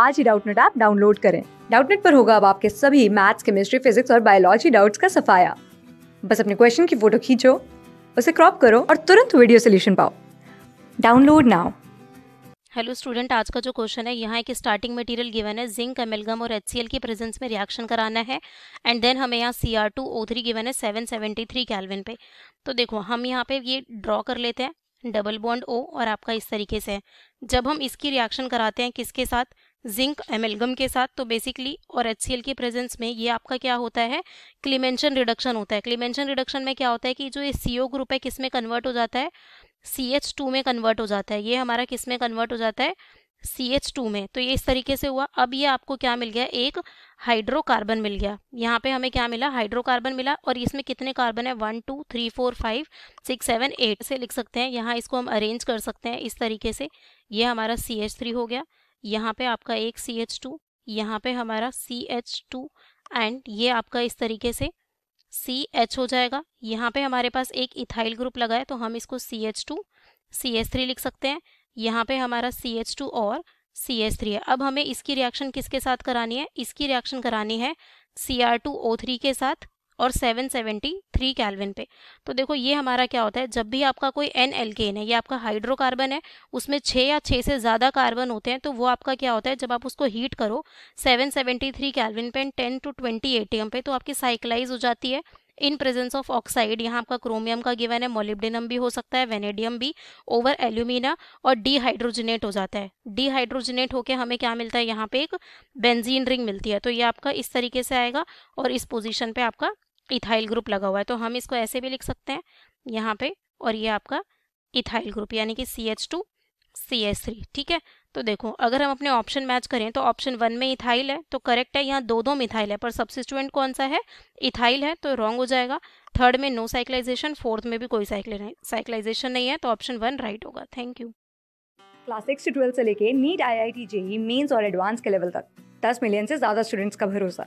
आज ही Doubtnut app download करें डाउटनेट पर होगा अब आपके सभी मैथ्स केमिस्ट्री फिजिक्स और बायोलॉजी डाउट्स का सफाया बस अपने क्वेश्चन की फोटो खींचो उसे क्रॉप करो और तुरंत वीडियो सोल्यूशन पाओ डाउनलोड नाउ हेलो स्टूडेंट आज का जो क्वेश्चन है यहाँ एक स्टार्टिंग मटेरियल गिवन है जिंक एमेलगम और एच की प्रेजेंस में रिएक्शन कराना है एंड देन हमें यहाँ C R two O three given है सेवन सेवेंटी थ्री कैलविन पे तो देखो हम यहाँ पे ये ड्रॉ कर लेते हैं डबल बॉन्ड ओ और आपका इस तरीके से है जब हम इसकी रिएक्शन कराते हैं किसके साथ जिंक एमेलगम के साथ तो बेसिकली और एच के प्रेजेंस में ये आपका क्या होता है क्लीमेंशन रिडक्शन होता है क्लीमेंशन रिडक्शन में क्या होता है कि जो ये सी ग्रुप है किस में कन्वर्ट हो जाता है सी एच टू में कन्वर्ट हो जाता है ये हमारा किस में कन्वर्ट हो जाता है सी एच टू में तो ये इस तरीके से हुआ अब ये आपको क्या मिल गया एक हाइड्रोकार्बन मिल गया यहाँ पे हमें क्या मिला हाइड्रोकार्बन मिला और इसमें कितने कार्बन है one two three four five six seven eight से लिख सकते हैं यहाँ इसको हम अरेंज कर सकते हैं इस तरीके से ये हमारा सी एच थ्री हो गया यहाँ पे आपका एक सी एच टू यहाँ पे हमारा सी एच टू एंड ये आपका इस तरीके से सी एच हो जाएगा यहाँ पे हमारे पास एक इथाइल ग्रुप लगा है तो हम इसको C H two C S three लिख सकते हैं यहाँ पे हमारा सी एच टू और सी एच थ्री है अब हमें इसकी रिएक्शन किसके साथ करानी है इसकी रिएक्शन करानी है C R two O three के साथ और 773 कैलविन पे तो देखो ये हमारा क्या होता है जब भी आपका कोई एन एल्केन है ये आपका हाइड्रोकार्बन है उसमें छः या छः से ज़्यादा कार्बन होते हैं तो वो आपका क्या होता है जब आप उसको हीट करो 773 कैलविन पे and ten two twenty ATM पे तो आपकी साइक्लाइज हो जाती है इन प्रेजेंस ऑफ ऑक्साइड यहाँ आपका क्रोमियम का गिवन है मोलिब्डेनम भी हो सकता है वेनेडियम भी ओवर एल्यूमिना और डीहाइड्रोजिनेट हो जाता है डीहाइड्रोजिनेट होके हमें क्या मिलता है यहाँ पे एक बेंजीन रिंग मिलती है तो ये आपका इस तरीके से आएगा और इस पोजिशन पे आपका इथाइल ग्रुप लगा हुआ है तो हम इसको ऐसे भी लिख सकते हैं यहाँ पे और ये आपका इथाइल ग्रुप यानी कि C H two C S three ठीक है तो देखो अगर हम अपने ऑप्शन मैच करें तो ऑप्शन वन में इथाइल है तो करेक्ट है यहाँ दो दो मिथाइल है पर सब्सिट्यूएंट कौन सा है इथाइल है तो रॉन्ग हो जाएगा थर्ड में नो साइक्लाइजेशन फोर्थ में भी कोई साइकिलाइजेशन नहीं है तो ऑप्शन वन राइट होगा थैंक यू क्लास सिक्स से ट्वेल्थ से लेके NEET I I T JEE Mains और एडवांस के लेवल तक दस मिलियन से ज़्यादा स्टूडेंट्स का भरोसा